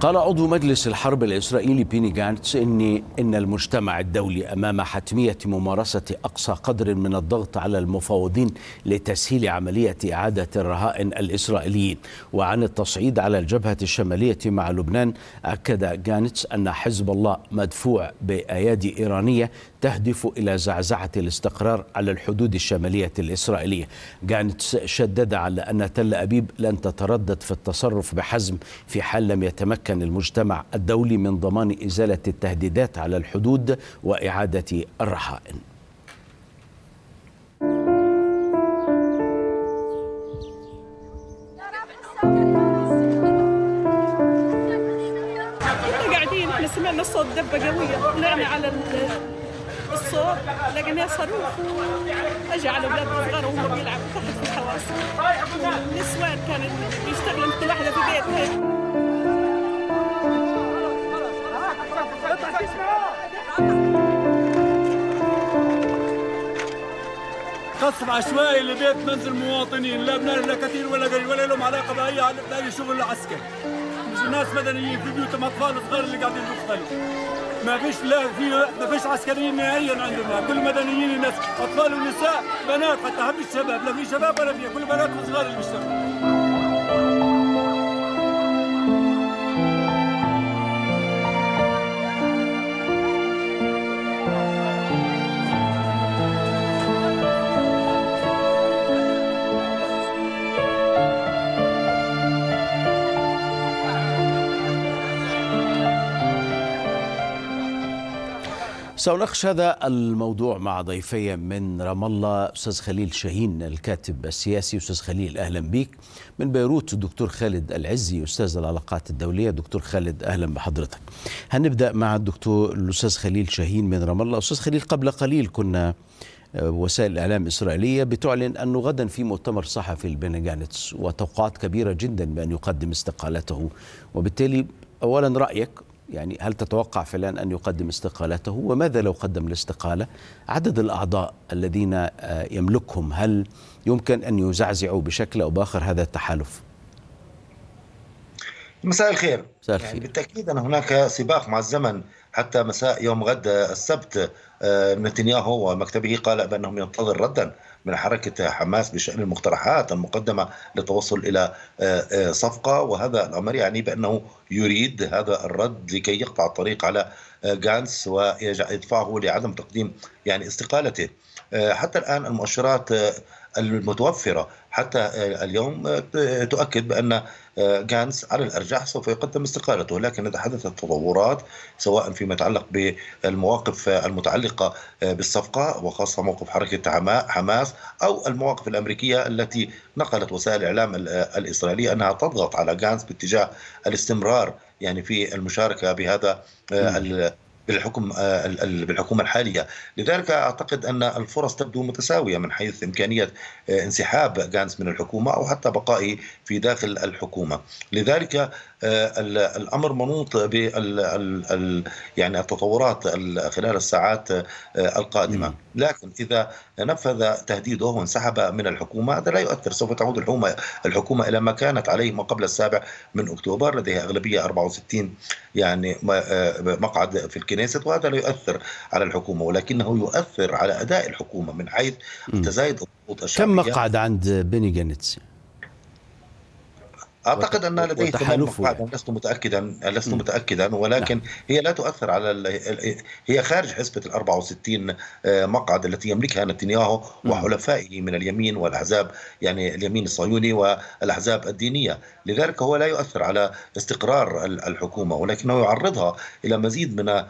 قال عضو مجلس الحرب الإسرائيلي بيني جانتس إن, إن المجتمع الدولي أمام حتمية ممارسة أقصى قدر من الضغط على المفاوضين لتسهيل عملية إعادة الرهائن الإسرائيليين وعن التصعيد على الجبهة الشمالية مع لبنان أكد جانتس أن حزب الله مدفوع بأيادي إيرانية تهدف إلى زعزعة الاستقرار على الحدود الشمالية الإسرائيلية جانتس شدد على أن تل أبيب لن تتردد في التصرف بحزم في حال لم يتمكن يتمكن المجتمع الدولي من ضمان إزالة التهديدات على الحدود وإعادة الرهائن قاعدين احنا سمعنا صوت دبة قوية طلعنا على الصوت لقينا صاروخ واجى على اولاد الصغار وهم بيلعبوا تحت في الحواس النسوان كانت يشتغلن كل واحدة في بيتها غصب عشوائي لبيت منزل مواطنين لا بنار لا كثير ولا قليل ولا لهم علاقه باي باي شغل عسكري مش ناس مدنيين في بيوتهم اطفال صغار اللي قاعدين يقتلوا ما فيش لا في ما فيش عسكريين نهائيا عندنا كل مدنيين الناس اطفال ونساء بنات حتى هم الشباب لا في شباب ولا في كل بنات وصغار اللي بيشتغلوا سأناقش هذا الموضوع مع ضيفي من رام الله أستاذ خليل شاهين الكاتب السياسي أستاذ خليل أهلا بك من بيروت الدكتور خالد العزي أستاذ العلاقات الدولية دكتور خالد أهلا بحضرتك هنبدأ مع الدكتور الأستاذ خليل شاهين من رام الله أستاذ خليل قبل قليل كنا آه، وسائل الإعلام الإسرائيلية بتعلن أنه غدا في مؤتمر صحفي البنجانتس وتوقعات كبيرة جدا بأن يقدم استقالته وبالتالي أولا رأيك يعني هل تتوقع فلان أن يقدم استقالته وماذا لو قدم الاستقالة عدد الأعضاء الذين آه، يملكهم هل يمكن أن يزعزعوا بشكل أو بآخر هذا التحالف مساء الخير مساء يعني الخير يعني بالتأكيد أن هناك سباق مع الزمن حتى مساء يوم غد السبت آه، نتنياهو ومكتبه قال بأنهم ينتظر ردا من حركة حماس بشأن المقترحات المقدمة للتوصل إلى آه، آه، صفقة وهذا الأمر يعني بأنه يريد هذا الرد لكي يقطع الطريق على غانس آه، ويدفعه لعدم تقديم يعني استقالته حتى الآن المؤشرات المتوفرة حتى اليوم تؤكد بأن غانس على الأرجح سوف يقدم استقالته لكن إذا حدثت تطورات سواء فيما يتعلق بالمواقف المتعلقة بالصفقة وخاصة موقف حركة حماس أو المواقف الأمريكية التي نقلت وسائل الإعلام الإسرائيلية أنها تضغط على غانس باتجاه الاستمرار يعني في المشاركة بهذا بالحكم آه، بالحكومه الحاليه، لذلك اعتقد ان الفرص تبدو متساويه من حيث امكانيه آه، انسحاب غانس من الحكومه او حتى بقائه في داخل الحكومه، لذلك آه، الامر منوط بال يعني التطورات خلال الساعات القادمه، لكن اذا نفذ تهديده وانسحب من الحكومه هذا لا يؤثر سوف تعود الحكومه الحكومه الى ما كانت عليه ما قبل السابع من اكتوبر لديها اغلبيه 64 يعني مقعد في الكيان الكنيست وهذا لا يؤثر على الحكومة ولكنه يؤثر على أداء الحكومة من حيث تزايد الضغوط الشعبية كم مقعد عند بني جانيتس؟ اعتقد ان لديه تحالف لست متاكدا لست متاكدا ولكن نعم. هي لا تؤثر على ال... هي خارج حسبه ال 64 آه، مقعد التي يملكها نتنياهو وحلفائه من اليمين والاحزاب يعني اليمين الصهيوني والاحزاب الدينيه لذلك هو لا يؤثر على استقرار الحكومه ولكنه يعرضها الى مزيد من آه،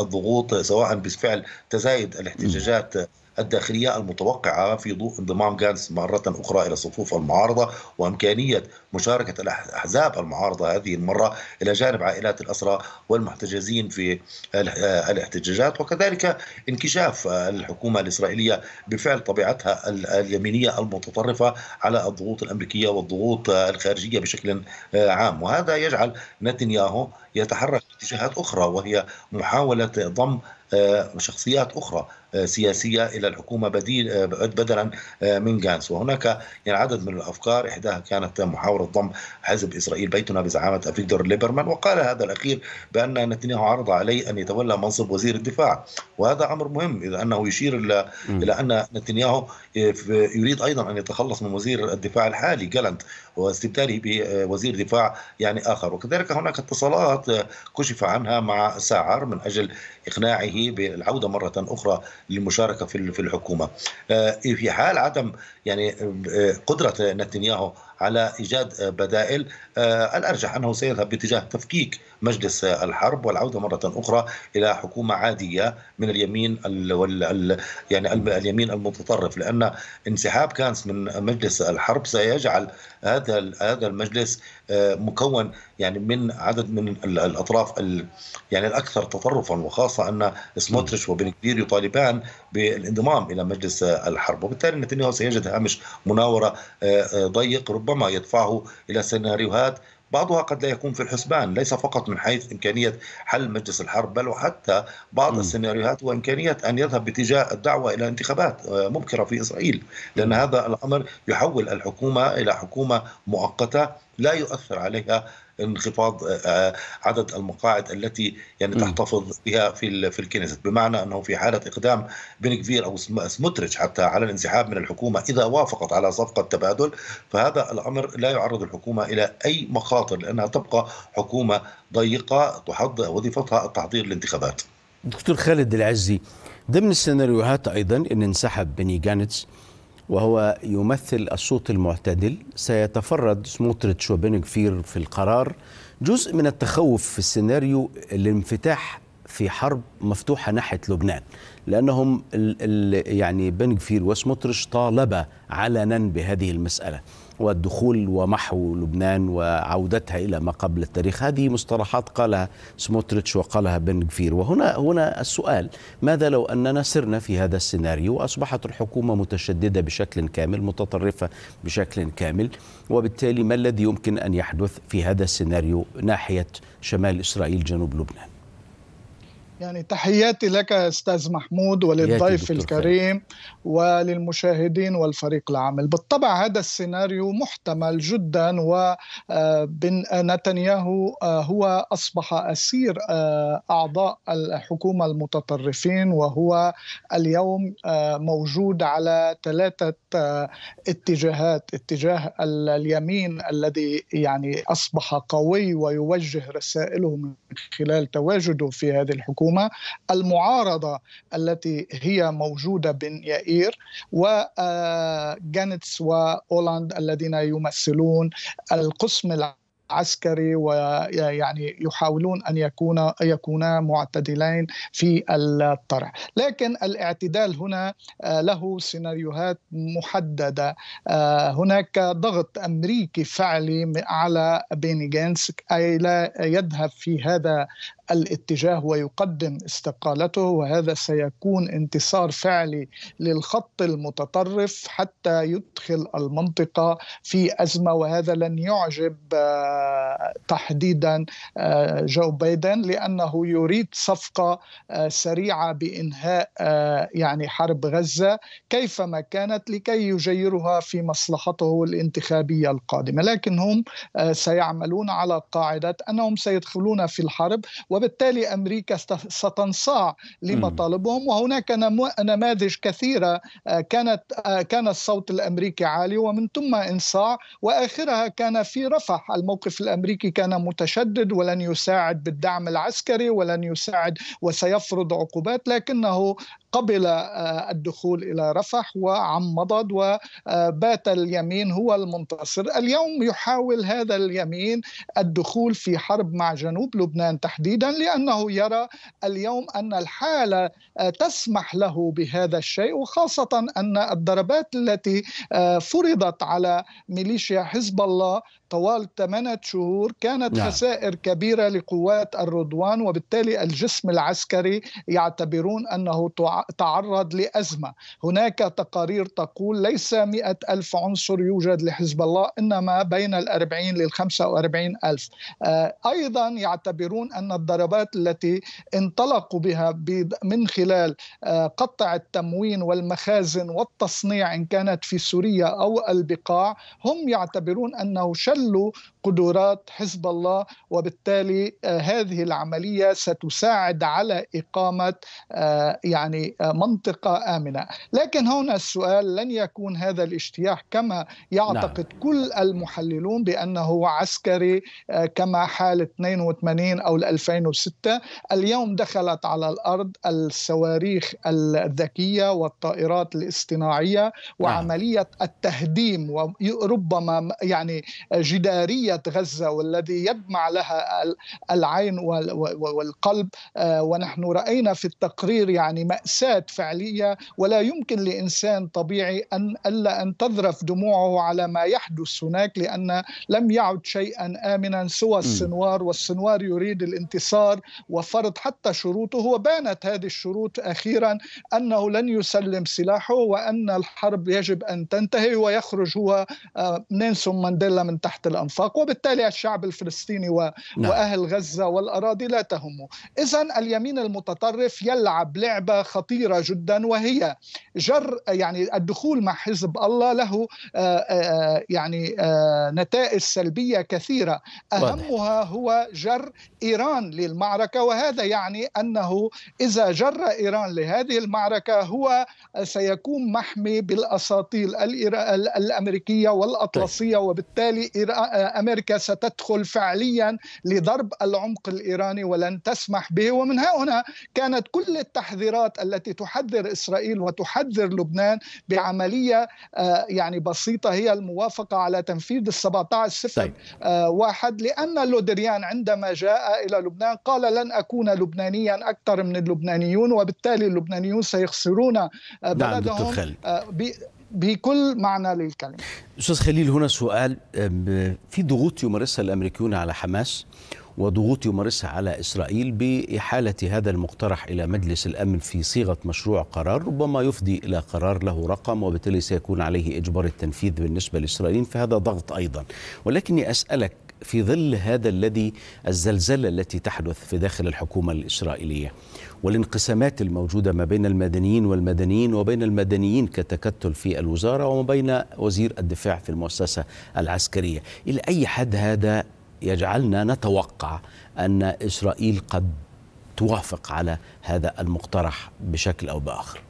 الضغوط سواء بفعل تزايد الاحتجاجات م. الداخلية المتوقعة في ضوء انضمام جانس مرة أخرى إلى صفوف المعارضة وإمكانية مشاركة الأحزاب المعارضة هذه المرة إلى جانب عائلات الأسرى والمحتجزين في آه، الاحتجاجات وكذلك انكشاف الحكومة الإسرائيلية بفعل طبيعتها اليمينية المتطرفة على الضغوط الأمريكية والضغوط الخارجية بشكل عام وهذا يجعل نتنياهو يتحرك باتجاهات اتجاهات أخرى وهي محاولة ضم آه، شخصيات أخرى آه، سياسيه الى الحكومه بديل آه، بدلا آه، من جانس وهناك يعني عدد من الافكار احداها كانت محاوله ضم حزب اسرائيل بيتنا بزعامه فيكتور ليبرمان وقال هذا الاخير بان نتنياهو عرض عليه ان يتولى منصب وزير الدفاع وهذا امر مهم اذا انه يشير الى الى ان نتنياهو يريد ايضا ان يتخلص من وزير الدفاع الحالي جالنت واستبداله بوزير دفاع يعني اخر وكذلك هناك اتصالات كشف عنها مع ساعر من اجل اقناعه بالعوده مره اخرى للمشاركه في الحكومه آه، في حال عدم يعني آه، قدره نتنياهو على إيجاد آه، بدائل آه، الأرجح أنه سيذهب باتجاه تفكيك مجلس آه، الحرب والعودة مرة أخرى إلى حكومة عادية من اليمين ال وال يعني اليمين المتطرف لأن انسحاب كانس من مجلس الحرب سيجعل هذا هذا المجلس مكون يعني من عدد من الاطراف يعني الاكثر تطرفا وخاصه ان سموتريش وبنكبير يطالبان بالانضمام الى مجلس الحرب وبالتالي نتنياهو سيجد هامش مناوره ضيق رب ربما يدفعه الى سيناريوهات بعضها قد لا يكون في الحسبان ليس فقط من حيث إمكانية حل مجلس الحرب بل وحتى بعض م. السيناريوهات وإمكانية أن يذهب باتجاه الدعوة إلى انتخابات آه، مبكرة في إسرائيل لأن هذا الأمر يحول الحكومة إلى حكومة مؤقتة لا يؤثر عليها انخفاض آه، آه، عدد المقاعد التي يعني تحتفظ بها في في الكنيست بمعنى انه في حاله اقدام بنكفير او سموتريتش حتى على الانسحاب من الحكومه اذا وافقت على صفقه تبادل فهذا الامر لا يعرض الحكومه الى اي مخاطر لانها تبقى حكومه ضيقه تحض وظيفتها التحضير للانتخابات. دكتور خالد العزي ضمن السيناريوهات ايضا ان انسحب بني جانتس وهو يمثل الصوت المعتدل سيتفرد سموتريتش وبنكفير في القرار جزء من التخوف في السيناريو الانفتاح في حرب مفتوحة ناحية لبنان لأنهم ال ال يعني بن غفير وسموتريش طالبا علنا بهذه المسألة والدخول ومحو لبنان وعودتها إلى ما قبل التاريخ هذه مصطلحات قالها سموتريتش وقالها بن غفير وهنا هنا السؤال ماذا لو أننا سرنا في هذا السيناريو وأصبحت الحكومة متشددة بشكل كامل متطرفة بشكل كامل وبالتالي ما الذي يمكن أن يحدث في هذا السيناريو ناحية شمال إسرائيل جنوب لبنان يعني تحياتي لك استاذ محمود وللضيف الكريم وللمشاهدين والفريق العامل بالطبع هذا السيناريو محتمل جدا ونتنياهو آه، آه، آه، هو اصبح اسير اعضاء الحكومه المتطرفين وهو اليوم موجود على ثلاثه اتجاهات اتجاه اليمين الذي يعني اصبح قوي ويوجه رسائله من خلال تواجده في هذه الحكومه الحكومه المعارضه التي هي موجوده بن يائير وجانتس آه، واولاند الذين يمثلون القسم العام عسكري ويعني آه، يحاولون ان يكون يكونا معتدلين في الطرح، لكن الاعتدال هنا آه، له سيناريوهات محدده، هناك ضغط امريكي فعلي على بيني جينس اي لا يذهب في هذا الاتجاه ويقدم استقالته وهذا سيكون انتصار فعلي للخط المتطرف حتى يدخل المنطقه في ازمه وهذا لن يعجب آه، تحديدا آه، جو بايدن لانه يريد صفقه آه، سريعه بانهاء يعني حرب غزه كيفما كانت لكي يجيرها في مصلحته الانتخابيه القادمه لكن هم سيعملون على قاعده انهم سيدخلون في الحرب و وبالتالي أمريكا ستنصاع لمطالبهم وهناك نماذج كثيرة آه، كانت آه، كان الصوت الأمريكي عالي ومن ثم انصاع وآخرها كان في رفح الموقف الأمريكي كان متشدد ولن يساعد بالدعم العسكري ولن يساعد وسيفرض عقوبات لكنه قبل آه، الدخول الى رفح وعمضد وبات آه، اليمين هو المنتصر اليوم يحاول هذا اليمين الدخول في حرب مع جنوب لبنان تحديدا لانه يرى اليوم ان الحاله آه، تسمح له بهذا الشيء وخاصه ان الضربات التي فرضت على ميليشيا حزب الله طوال ثمانية شهور كانت نعم. خسائر كبيرة لقوات الرضوان وبالتالي الجسم العسكري يعتبرون أنه تعاقب تعرض لأزمة هناك تقارير تقول ليس مئة ألف عنصر يوجد لحزب الله إنما بين الأربعين للخمسة وأربعين ألف آه، أيضا يعتبرون أن الضربات التي انطلقوا بها من خلال آه، قطع التموين والمخازن والتصنيع إن كانت في سوريا أو البقاع هم يعتبرون أنه شلوا قدرات حزب الله وبالتالي آه، هذه العمليه ستساعد على اقامه آه، يعني آه، منطقه امنه، لكن هنا السؤال لن يكون هذا الاجتياح كما يعتقد نعم. كل المحللون بانه عسكري كما حال 82 او 2006 اليوم دخلت على الارض الصواريخ الذكيه والطائرات الاصطناعيه نعم. وعمليه التهديم وربما يعني جداريه غزة والذي يدمع لها العين والقلب آه، ونحن رأينا في التقرير يعني مأساة فعلية ولا يمكن لإنسان طبيعي أن ألا أن تذرف دموعه على ما يحدث هناك لأن لم يعد شيئا آمنا سوى السنوار والسنوار يريد الانتصار وفرض حتى شروطه وبانت هذه الشروط أخيرا أنه لن يسلم سلاحه وأن الحرب يجب أن تنتهي ويخرج هو آه، نيلسون مانديلا من تحت الأنفاق وبالتالي الشعب الفلسطيني و... نعم. وأهل غزة والأراضي لا تهمه إذا اليمين المتطرف يلعب لعبة خطيرة جدا وهي جر يعني الدخول مع حزب الله له آآ آه، آآ آه، يعني آآ آه، نتائج سلبية كثيرة أهمها هو جر إيران للمعركة وهذا يعني أنه إذا جر إيران لهذه المعركة هو سيكون محمي بالأساطيل الأمريكية والأطلسية طيب. وبالتالي أمريكا أمريكا ستدخل فعليا لضرب العمق الإيراني ولن تسمح به ومن ها هنا كانت كل التحذيرات التي تحذر إسرائيل وتحذر لبنان بعملية آه، يعني بسيطة هي الموافقة على تنفيذ ال 17 طيب. آه، واحد لأن لودريان عندما جاء إلى لبنان قال لن أكون لبنانيا أكثر من اللبنانيون وبالتالي اللبنانيون سيخسرون بلدهم آه، نعم بكل معنى للكلمة أستاذ خليل هنا سؤال في ضغوط يمارسها الأمريكيون على حماس وضغوط يمارسها على إسرائيل بإحالة هذا المقترح إلى مجلس الأمن في صيغة مشروع قرار ربما يفضي إلى قرار له رقم وبالتالي سيكون عليه إجبار التنفيذ بالنسبة لإسرائيل فهذا ضغط أيضا ولكني أسألك في ظل هذا الذي الزلزلة التي تحدث في داخل الحكومة الإسرائيلية والانقسامات الموجودة ما بين المدنيين والمدنيين وبين المدنيين كتكتل في الوزارة وما بين وزير الدفاع في المؤسسة العسكرية إلى أي حد هذا يجعلنا نتوقع أن إسرائيل قد توافق على هذا المقترح بشكل أو بآخر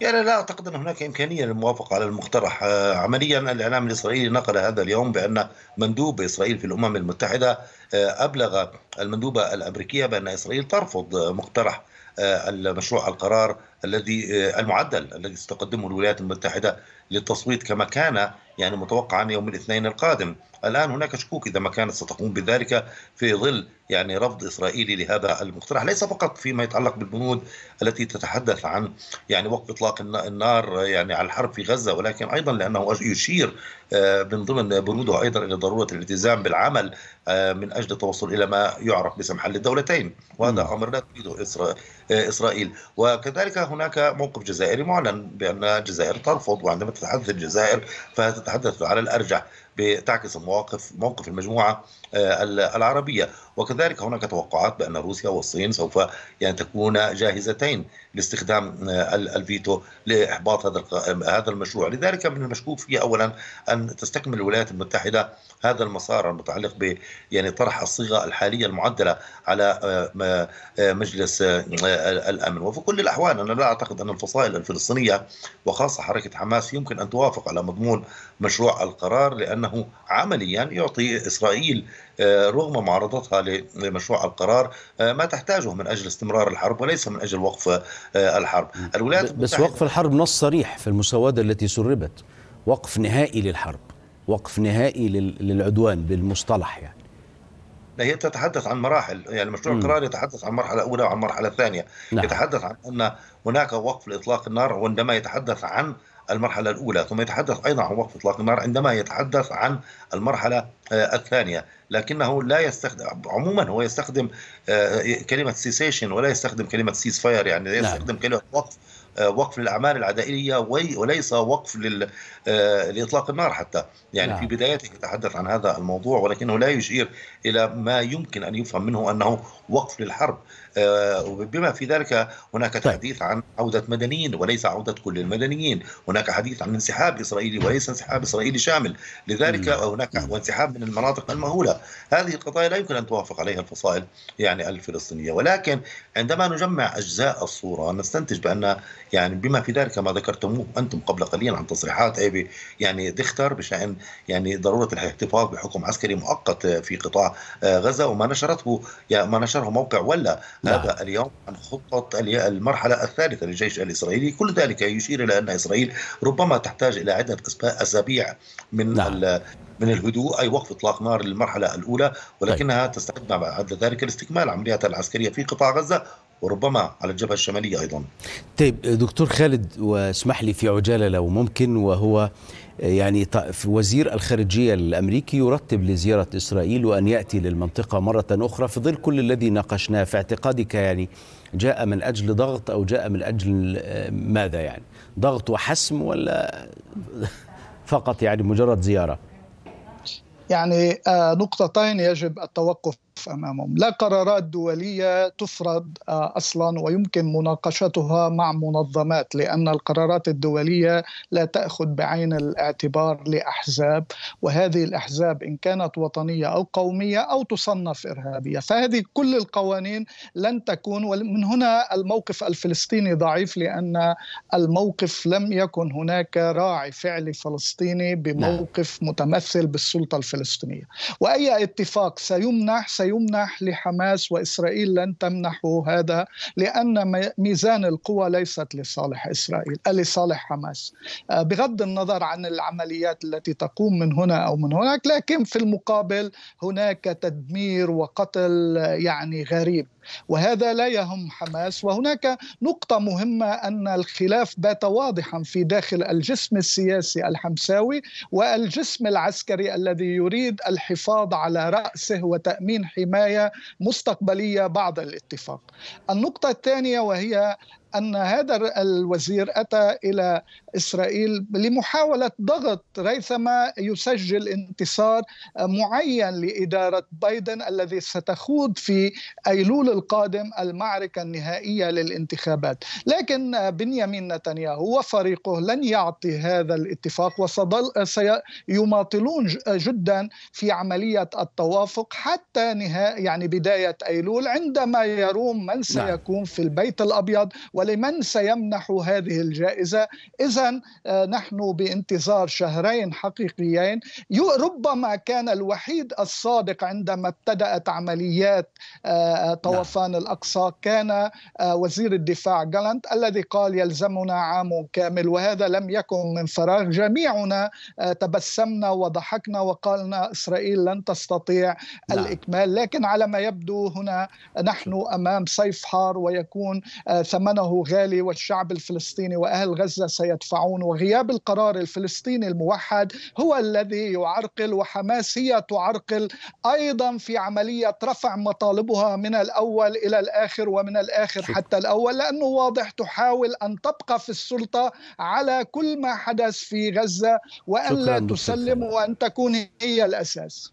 يعني لا اعتقد ان هناك امكانيه للموافقه على المقترح آه، عمليا الاعلام الاسرائيلي نقل هذا اليوم بان مندوب اسرائيل في الامم المتحده آه، أبلغ المندوبة الأمريكية بأن إسرائيل ترفض مقترح آه، المشروع القرار الذي آه، المعدل الذي ستقدمه الولايات المتحدة للتصويت كما كان يعني متوقعا يوم الاثنين القادم الآن هناك شكوك إذا ما كانت ستقوم بذلك في ظل يعني رفض إسرائيلي لهذا المقترح ليس فقط فيما يتعلق بالبنود التي تتحدث عن يعني وقف إطلاق النار يعني على الحرب في غزة ولكن أيضا لأنه يشير من ضمن بنوده أيضا إلى ضرورة الالتزام بالعمل آه، من اجل التوصل الى ما يعرف باسم حل الدولتين وهذا م. امر لا تريده آه، اسرائيل وكذلك هناك موقف جزائري معلن بان الجزائر ترفض وعندما تتحدث الجزائر فتتحدث على الارجح بتعكس المواقف موقف المجموعه آه، العربيه وكذلك هناك توقعات بأن روسيا والصين سوف يعني تكون جاهزتين لاستخدام آه، الفيتو لإحباط هذا آه، هذا المشروع لذلك من المشكوك فيه أولا أن تستكمل الولايات المتحدة هذا المسار المتعلق ب يعني طرح الصيغة الحالية المعدلة على آه، مجلس الأمن وفي كل الأحوال أنا لا أعتقد أن الفصائل الفلسطينية وخاصة حركة حماس يمكن أن توافق على مضمون مشروع القرار لأنه عمليا يعطي إسرائيل آه، رغم معارضتها لمشروع القرار آه، ما تحتاجه من اجل استمرار الحرب وليس من اجل وقف آه، الحرب الولايات بس وقف الحرب نص صريح في المسوده التي سربت وقف نهائي للحرب وقف نهائي للعدوان بالمصطلح يعني هي تتحدث عن مراحل يعني المشروع القرار يتحدث عن المرحله الاولى وعن المرحله الثانيه نعم. يتحدث عن ان هناك وقف لاطلاق النار وعندما يتحدث عن المرحلة الأولى ثم يتحدث أيضا عن وقف إطلاق النار عندما يتحدث عن المرحلة آه، الثانية لكنه لا يستخدم عموما هو يستخدم آه، كلمة سيسيشن ولا يستخدم كلمة سيس فاير يعني نعم. يستخدم كلمة وقف آه، وقف للاعمال العدائيه وليس وقف لل... لاطلاق النار حتى يعني لا. في نعم. بدايته يتحدث عن هذا الموضوع ولكنه لا يشير الى ما يمكن ان يفهم منه انه وقف للحرب آه، وبما في ذلك هناك طيب. تحديث عن عودة مدنيين وليس عودة كل المدنيين هناك حديث عن انسحاب إسرائيلي وليس انسحاب إسرائيلي شامل لذلك هناك وانسحاب من المناطق المهولة هذه القضايا لا يمكن أن توافق عليها الفصائل يعني الفلسطينية ولكن عندما نجمع أجزاء الصورة نستنتج بأن يعني بما في ذلك ما ذكرتموه أنتم قبل قليل عن تصريحات أيبي يعني دختر بشأن يعني ضرورة الاحتفاظ بحكم عسكري مؤقت في قطاع آه، غزة وما نشرته يعني ما نشره موقع ولا هذا نعم. اليوم عن خطة المرحلة الثالثة للجيش الإسرائيلي كل ذلك يشير إلى أن إسرائيل ربما تحتاج إلى عدة أسابيع من نعم. من الهدوء أي وقف إطلاق نار للمرحلة الأولى ولكنها تستعد بعد ذلك لاستكمال عملياتها العسكرية في قطاع غزة وربما على الجبهة الشمالية أيضا طيب دكتور خالد واسمح لي في عجالة لو ممكن وهو يعني وزير الخارجية الأمريكي يرتب لزيارة إسرائيل وأن يأتي للمنطقة مرة أخرى في ظل كل الذي ناقشناه في اعتقادك يعني جاء من أجل ضغط أو جاء من أجل آه، ماذا يعني ضغط وحسم ولا فقط يعني مجرد زيارة يعني آه، نقطتين يجب التوقف امامهم، لا قرارات دوليه تفرض آه، اصلا ويمكن مناقشتها مع منظمات لان القرارات الدوليه لا تاخذ بعين الاعتبار لاحزاب وهذه الاحزاب ان كانت وطنيه او قوميه او تصنف ارهابيه، فهذه كل القوانين لن تكون ومن هنا الموقف الفلسطيني ضعيف لان الموقف لم يكن هناك راعي فعلي فلسطيني بموقف متمثل بالسلطه الفلسطينيه، واي اتفاق سيمنح سيمنح يمنح لحماس وإسرائيل لن تمنحه هذا لأن ميزان القوى ليست لصالح إسرائيل آه، لصالح حماس آه، بغض النظر عن العمليات التي تقوم من هنا أو من هناك لكن في المقابل هناك تدمير وقتل آه، يعني غريب وهذا لا يهم حماس وهناك نقطة مهمة أن الخلاف بات واضحا في داخل الجسم السياسي الحمساوي والجسم العسكري الذي يريد الحفاظ على رأسه وتأمين حماية حمايه مستقبليه بعد الاتفاق. النقطه الثانيه وهي أن هذا الوزير أتى إلى إسرائيل لمحاولة ضغط ريثما يسجل انتصار معين لإدارة بايدن الذي ستخوض في أيلول القادم المعركة النهائية للانتخابات لكن بنيامين نتنياهو وفريقه لن يعطي هذا الاتفاق وسيظل يماطلون جدا في عملية التوافق حتى نهاية يعني بداية أيلول عندما يروم من نعم. سيكون في البيت الأبيض ولمن سيمنح هذه الجائزة إذا آه، نحن بانتظار شهرين حقيقيين ربما كان الوحيد الصادق عندما ابتدأت عمليات آه، آه، نعم. طوفان الأقصى كان وزير الدفاع جالانت الذي قال يلزمنا عام كامل وهذا لم يكن من فراغ جميعنا تبسمنا وضحكنا وقالنا إسرائيل لن تستطيع نعم. الإكمال لكن على ما يبدو هنا نحن أمام صيف حار ويكون ثمنه غالي والشعب الفلسطيني واهل غزه سيدفعون وغياب القرار الفلسطيني الموحد هو الذي يعرقل وحماس هي تعرقل ايضا في عمليه رفع مطالبها من الاول الى الاخر ومن الاخر حتى الاول لانه واضح تحاول ان تبقى في السلطه على كل ما حدث في غزه وان لا تسلم وان تكون هي الاساس